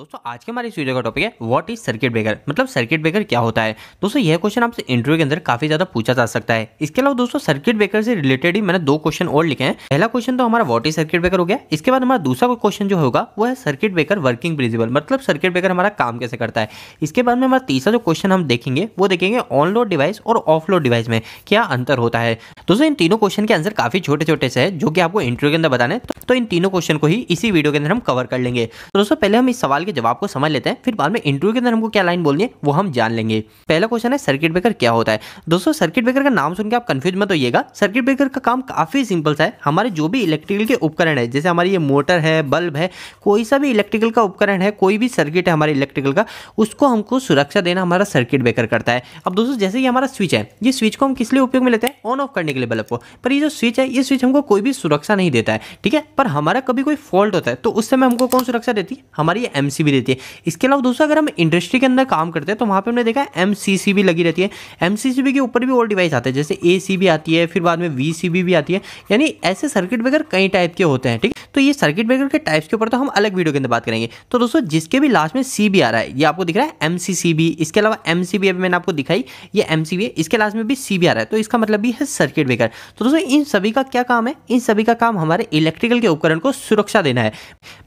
दोस्तों आज के हमारे इस वीडियो का टॉपिक है व्हाट इज सर्किट ब्रेकर मतलब सर्किट ब्रेकर क्या होता है दोस्तों यह क्वेश्चन आपसे इंटरव्यू के अंदर काफी ज्यादा पूछा जा सकता है इसके अलावा दोस्तों सर्किट ब्रेकर से रिलेटेड ही मैंने दो क्वेश्चन और लिखे हैं पहला क्वेश्चन तो हमारा व्हाट इज सर्किट ब्रेकर हो गया इसके बाद हमारा दूसरा क्वेश्चन जो होगा वो है सर्किट ब्रेकर वर्किंग प्रिंसिपल मतलब सर्किट ब्रेकर हमारा काम कैसे करता है इसके बाद में हमारा तीसरा जो क्वेश्चन हम देखेंगे वो देखेंगे ऑन लोड डिवाइस और ऑफ लोड डिवाइस में क्या अंतर होता है दोस्तों इन तीनों क्वेश्चन के आंसर काफी छोटे छोटे से है जो कि आपको इंटरव्यू के अंदर बताने तो इन तीनों क्वेश्चन को ही इसी वीडियो के अंदर हम कवर कर लेंगे तो दोस्तों पहले हम इस सवाल के जवाब को समझ लेते हैं फिर बाद में इंटरव्यू के अंदर हमको क्या लाइन बोलनी है वो हम जान लेंगे पहला क्वेश्चन है सर्किट ब्रेकर क्या होता है दोस्तों सर्किट ब्रेकर का नाम सुनकर आप कंफ्यूज मत होइएगा सर्किट ब्रेकर का काम काफ़ी सिंपल सा है हमारे जो भी इलेक्ट्रिकल के उपकरण है जैसे हमारी ये मोटर है बल्ब है कोई सा भी इलेक्ट्रिकल का उपकरण है कोई भी सर्किट है हमारे इलेक्ट्रिकल का उसको हमको सुरक्षा देना हमारा सर्किट ब्रेकर करता है अब दोस्तों जैसे ये हमारा स्विच है ये स्विच को हम किस लिए उपयोग में लेते हैं ऑन ऑफ करने के लिए बल्ब को पर ये जो स्विच है ये स्विच हमको कोई भी सुरक्षा नहीं देता है ठीक है पर हमारा कभी कोई फॉल्ट होता है तो उस समय हमको कौन सुरक्षा देती है हमारी एम भी देती है इसके अलावा दोस्तों अगर हम इंडस्ट्री के अंदर काम करते हैं तो वहाँ पर हमने देखा एम भी लगी रहती है एम के ऊपर भी और डिवाइस आते हैं जैसे ए आती है फिर बाद में वी भी आती है यानी ऐसे सर्किट ब्रेकर कई टाइप के होते हैं ठीक तो ये सर्किट ब्रेकर के टाइप्स के ऊपर तो हम अलग वीडियो के अंदर बात करेंगे तो दोस्तों जिसके भी लास्ट में सी आ रहा है ये आपको दिख रहा है एम इसके अलावा एम अभी मैंने आपको दिखाई ये एम है इसके लास्ट में भी सी आ रहा है तो इसका मतलब भी है सर्किट ब्रेकर तो दोस्तों इन सभी का क्या काम है इन सभी का काम हमारे इलेक्ट्रिकल के उपकरण को सुरक्षा देना है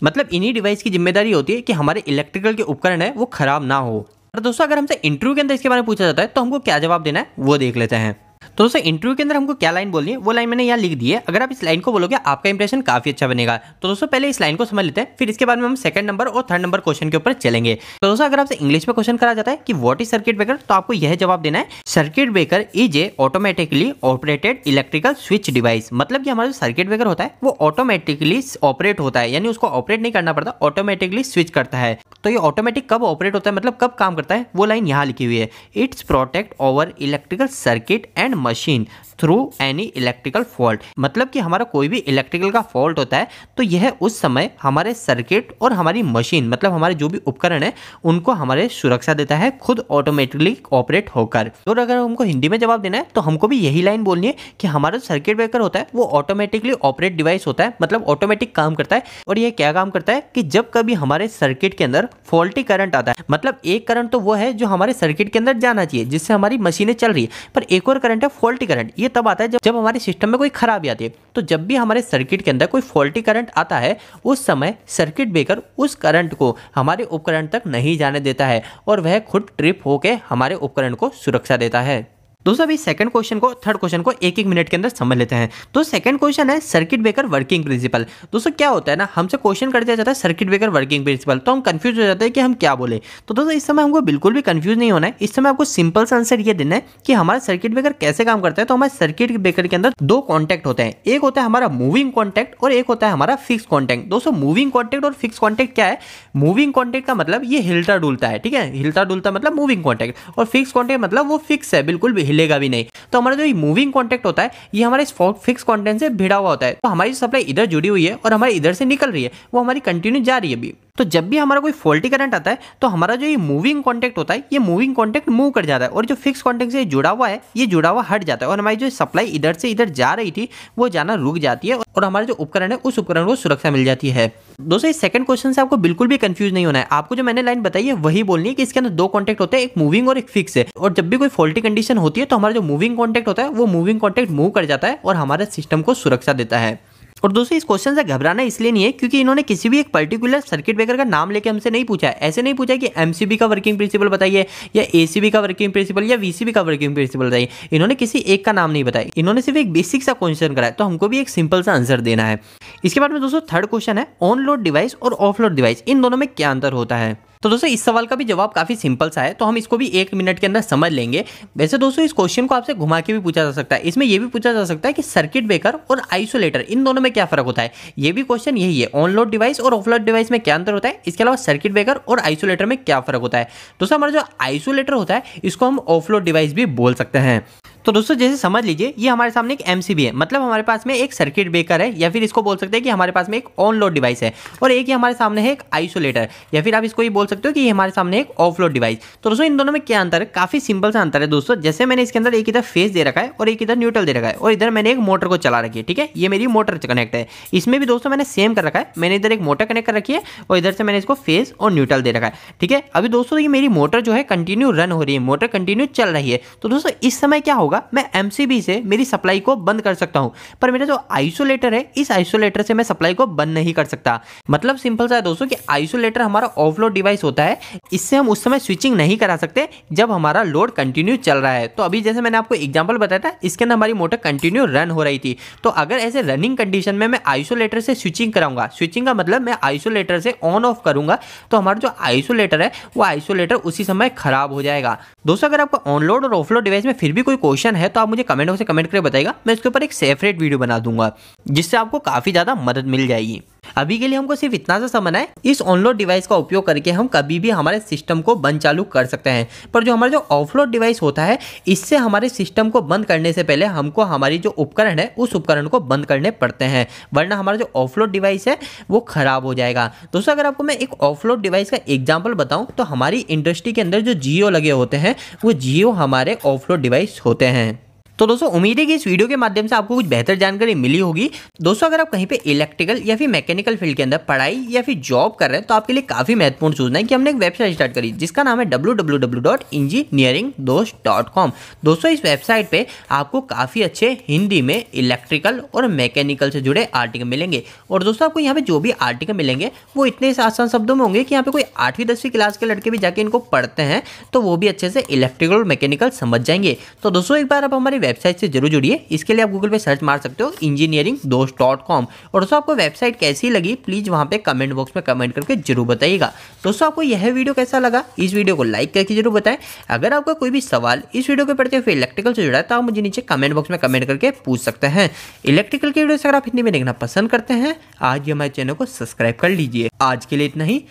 मतलब इन्हीं डिवाइस की जिम्मेदारी होती है कि कि हमारे इलेक्ट्रिकल के उपकरण है वो खराब ना हो तो दोस्तों अगर हमसे इंटरव्यू के अंदर इसके बारे में पूछा जाता है तो हमको क्या जवाब देना है वो देख लेते हैं तो दोस्तों इंटरव्यू के अंदर हमको क्या लाइन बोलनी है वो लाइन मैंने यहाँ लिख दी है अगर आप इस लाइन को बोलोगे आपका इंप्रेशन काफी अच्छा बनेगा तो दोस्तों पहले इस लाइन को समझ लेते हैं फिर इसके बाद में हम सेकंड नंबर और थर्ड नंबर क्वेश्चन के ऊपर चलेंगे तो दोस्तों अगर आपसे इंग्लिश में क्वेश्चन करा जाता है कि वॉट इज सर्किट ब्रेकर तो आपको यह जवाब देना है circuit breaker is a automatically operated electrical switch device मतलब कि हमारा जो सर्किट ब्रेकर होता है वो ऑटोमेटिकली ऑपरेट होता है यानी उसको ऑपरेट नहीं करना पड़ता ऑटोमेटिकली स्विच करता है तो ये ऑटोमेटिक कब ऑपरेट होता है मतलब कब काम करता है वो लाइन यहाँ लिखी हुई है it's protect over electrical circuit and machine through any electrical fault मतलब कि हमारा कोई भी इलेक्ट्रिकल का फॉल्ट होता है तो यह उस समय हमारे सर्किट और हमारी मशीन मतलब हमारे जो भी उपकरण है उनको हमारे सुरक्षा देता है खुद ऑटोमेटिकली ऑपरेट होकर और अगर हमको हिंदी में जवाब देना है तो हमको भी यही लाइन बोलनी है कि हमारा जो सर्किट ब्रेकर होता है वो ऑटोमेटिकली ऑपरेट डिवाइस होता है मतलब ऑटोमेटिक काम करता है और यह क्या काम करता है कि जब कभी हमारे सर्किट के अंदर फॉल्टी करंट आता है मतलब एक करंट तो वो है जो हमारे सर्किट के अंदर जाना चाहिए जिससे हमारी मशीनें चल रही है पर एक और करंट है फॉल्टी करंट ये तब आता है जब जब हमारे सिस्टम में कोई खराबी आती है तो जब भी हमारे सर्किट के अंदर कोई फॉल्टी करंट आता है उस समय सर्किट ब्रेकर उस करंट को हमारे उपकरण तक नहीं जाने देता है और वह खुद ट्रिप होकर हमारे उपकरण को सुरक्षा देता है दोस्तों अभी सेकंड क्वेश्चन को थर्ड क्वेश्चन को एक एक मिनट के अंदर समझ लेते हैं तो सेकंड क्वेश्चन है सर्किट ब्रेकर वर्किंग प्रिंसिपल दोस्तों क्या होता है ना हमसे क्वेश्चन कर दिया जाता है सर्किट ब्रेकर वर्किंग प्रिंसिपल तो हम कंफ्यूज हो जाते हैं कि हम क्या बोले तो दोस्तों इस समय हमको बिल्कुल भी कंफ्यूज नहीं होना है इस समय आपको सिंपल सा आंसर ये देना है कि हमारा सर्किट ब्रेकर कैसे काम करता है तो हमारे सर्किट ब्रेकर के अंदर दो कॉन्टैक्ट होते हैं एक होता है हमारा मूविंग कॉन्टैक्ट और एक होता है हमारा फिक्स कॉन्टैक्ट दोस्तों मूविंग कॉन्टैक्ट और फिक्स कॉन्टैक्ट क्या है मूविंग कॉन्टैक्ट का मतलब ये हिलता डुलता है ठीक है हिलता डुलता मतलब मूविंग कॉन्टैक्ट और फिक्स कॉन्टैक्ट मतलब वो फिक्स है बिल्कुल भी हिलेगा भी नहीं तो हमारा जो मूविंग कॉन्टेक्ट होता है ये हमारे फिक्स कॉन्टेंट से भिड़ा हुआ होता है तो हमारी सप्लाई इधर जुड़ी हुई है और हमारी इधर से निकल रही है वो हमारी कंटिन्यू जा रही है अभी तो जब भी हमारा कोई फॉल्टी करंट आता है तो हमारा जो ये मूविंग कॉन्टेक्ट होता है ये मूविंग कॉन्टेक्ट मूव कर जाता है और जो फिक्स कॉन्टेक्ट से जुड़ा हुआ है ये जुड़ा हुआ हट जाता है और हमारी जो सप्लाई इधर से इधर जा रही थी वो जाना रुक जाती है और हमारा जो उपकरण है उस उपकरण को सुरक्षा मिल जाती है दोस्तों इस सेकंड क्वेश्चन से आपको बिल्कुल भी कंफ्यूज नहीं होना है आपको जो मैंने लाइन बताई है वही बोलनी है कि इसके अंदर दो कॉन्टैक्ट होते हैं एक मूविंग और एक फिक्स है और जब भी कोई फॉल्टी कंडीशन होती है तो हमारा जो मूविंग कॉन्टेक्ट होता है वो मूविंग कॉन्टेक्ट मूव कर जाता है और हमारे सिस्टम को सुरक्षा देता है और दोस्तों इस क्वेश्चन से घबराना इसलिए नहीं है क्योंकि इन्होंने किसी भी एक पर्टिकुलर सर्किट ब्रेकर का नाम लेके हमसे नहीं पूछा है ऐसे नहीं पूछा कि एमसीबी का वर्किंग प्रिंसिपल बताइए या एसीबी का वर्किंग प्रिंसिपल या वीसीबी का वर्किंग प्रिंसिपल बताइए इन्होंने किसी एक का नाम नहीं बताया इन्होंने सिर्फ एक बेसिक सा क्वेश्चन कराया तो हमको भी एक सिंपल सा आंसर देना है इसके बाद में दोस्तों थर्ड क्वेश्चन है ऑन लोड डिवाइस और ऑफ लोड डिवाइस इन दोनों में क्या अंतर होता है तो दोस्तों इस सवाल का भी जवाब काफ़ी सिंपल सा है तो हम इसको भी एक मिनट के अंदर समझ लेंगे वैसे दोस्तों इस क्वेश्चन को आपसे घुमा के भी पूछा जा सकता है इसमें यह भी पूछा जा सकता है कि सर्किट ब्रेकर और आइसोलेटर इन दोनों में क्या फर्क होता है ये भी क्वेश्चन यही है ऑनलोड डिवाइस और ऑफलोड डिवाइस में क्या अंतर होता है इसके अलावा सर्किट ब्रेकर और आइसोलेटर में क्या फर्क होता है दोस्तों हमारा जो आइसोलेटर होता है इसको हम ऑफलोड डिवाइस भी बोल सकते हैं तो दोस्तों जैसे समझ लीजिए ये हमारे सामने एक एम है मतलब हमारे पास में एक सर्किट ब्रेकर है या फिर इसको बोल सकते हैं कि हमारे पास में एक ऑन लोड डिवाइस है और एक ही हमारे सामने है एक आइसोलेटर या फिर आप इसको ये बोल सकते हो कि ये हमारे सामने एक ऑफ लोड डिवाइस तो दोस्तों इन दोनों में क्या अंतर है काफ़ी सिंपल सा अंतर है दोस्तों जैसे मैंने इसके अंदर एक इधर फेस दे रखा है और एक इधर न्यूट्रल दे रखा है और इधर मैंने एक मोटर को चला रखी है ठीक है ये मेरी मोटर कनेक्ट है इसमें भी दोस्तों मैंने सेम कर रखा है मैंने इधर एक मोटर कनेक्ट कर रखी है और इधर से मैंने इसको फेस और न्यूट्रल दे रखा है ठीक है अभी दोस्तों ये मेरी मोटर जो है कंटिन्यू रन हो रही है मोटर कंटिन्यू चल रही है तो दोस्तों इस समय क्या होगा होगा मैं एम से मेरी सप्लाई को बंद कर सकता हूँ पर मेरा जो आइसोलेटर है इस आइसोलेटर से मैं सप्लाई को बंद नहीं कर सकता मतलब सिंपल सा है दोस्तों कि आइसोलेटर हमारा ऑफलोड डिवाइस होता है इससे हम उस समय स्विचिंग नहीं करा सकते जब हमारा लोड कंटिन्यू चल रहा है तो अभी जैसे मैंने आपको एग्जाम्पल बताया था इसके अंदर हमारी मोटर कंटिन्यू रन हो रही थी तो अगर ऐसे रनिंग कंडीशन में मैं आइसोलेटर से स्विचिंग कराऊंगा स्विचिंग का मतलब मैं आइसोलेटर से ऑन ऑफ करूंगा तो हमारा जो आइसोलेटर है वो आइसोलेटर उसी समय खराब हो जाएगा दोस्तों अगर आपको ऑनलोड और ऑफलोड डिवाइस में फिर भी कोई क्वेश्चन क्वेश्चन है तो आप मुझे कमेंट बॉक्स में कमेंट करके बताएगा मैं उसके ऊपर एक सेपरेट वीडियो बना दूंगा जिससे आपको काफ़ी ज़्यादा मदद मिल जाएगी अभी के लिए हमको सिर्फ इतना सा समझना है इस ऑनलोड डिवाइस का उपयोग करके हम कभी भी हमारे सिस्टम को बंद चालू कर सकते हैं पर जो हमारा जो ऑफलोड डिवाइस होता है इससे हमारे सिस्टम को बंद करने से पहले हमको हमारी जो उपकरण है उस उपकरण को बंद करने पड़ते हैं वरना हमारा जो ऑफलोड डिवाइस है वो ख़राब हो जाएगा दोस्तों अगर आपको मैं एक ऑफलोड डिवाइस का एग्जाम्पल बताऊँ तो हमारी इंडस्ट्री के अंदर जो जियो लगे होते हैं वो जियो हमारे ऑफलोड डिवाइस होते हैं तो दोस्तों उम्मीद है कि इस वीडियो के माध्यम से आपको कुछ बेहतर जानकारी मिली होगी दोस्तों अगर आप कहीं पे इलेक्ट्रिकल या फिर मैकेनिकल फील्ड के अंदर पढ़ाई या फिर जॉब कर रहे हैं तो आपके लिए काफी महत्वपूर्ण सूचना है कि हमने एक वेबसाइट स्टार्ट करी जिसका नाम है www.engineeringdost.com दोस्तों इस वेबसाइट पर आपको काफी अच्छे हिंदी में इलेक्ट्रिकल और मैकेनिकल से जुड़े आर्टिकल मिलेंगे और दोस्तों आपको यहाँ पे जो भी आर्टिकल मिलेंगे वो इतने आसान शब्दों में होंगे कि यहाँ पे कोई आठवीं दसवीं क्लास के लड़के भी जाके इनको पढ़ते हैं तो वो भी अच्छे से इलेक्ट्रिकल और मैकेनिकल समझ जाएंगे तो दोस्तों एक बार आप हमारे वेबसाइट से जरूर जुड़िए इसके लिए आप गूगल पे सर्च मार सकते हो इंजीनियरिंग दोस्त डॉट कॉम और दोस्तों आपको वेबसाइट कैसी लगी प्लीज़ वहाँ पे कमेंट बॉक्स में कमेंट करके जरूर बताइएगा दोस्तों आपको यह वीडियो कैसा लगा इस वीडियो को लाइक करके जरूर बताएं अगर आपका कोई भी सवाल इस वीडियो के पढ़ते हुए इलेक्ट्रिकल से जुड़ा है तो आप मुझे नीचे कमेंट बॉक्स में कमेंट करके पूछ सकते हैं इलेक्ट्रिकल की वीडियो अगर आप हिंदी में देखना पसंद करते हैं आज ही हमारे चैनल को सब्सक्राइब कर लीजिए आज के लिए इतना ही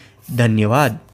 धन्यवाद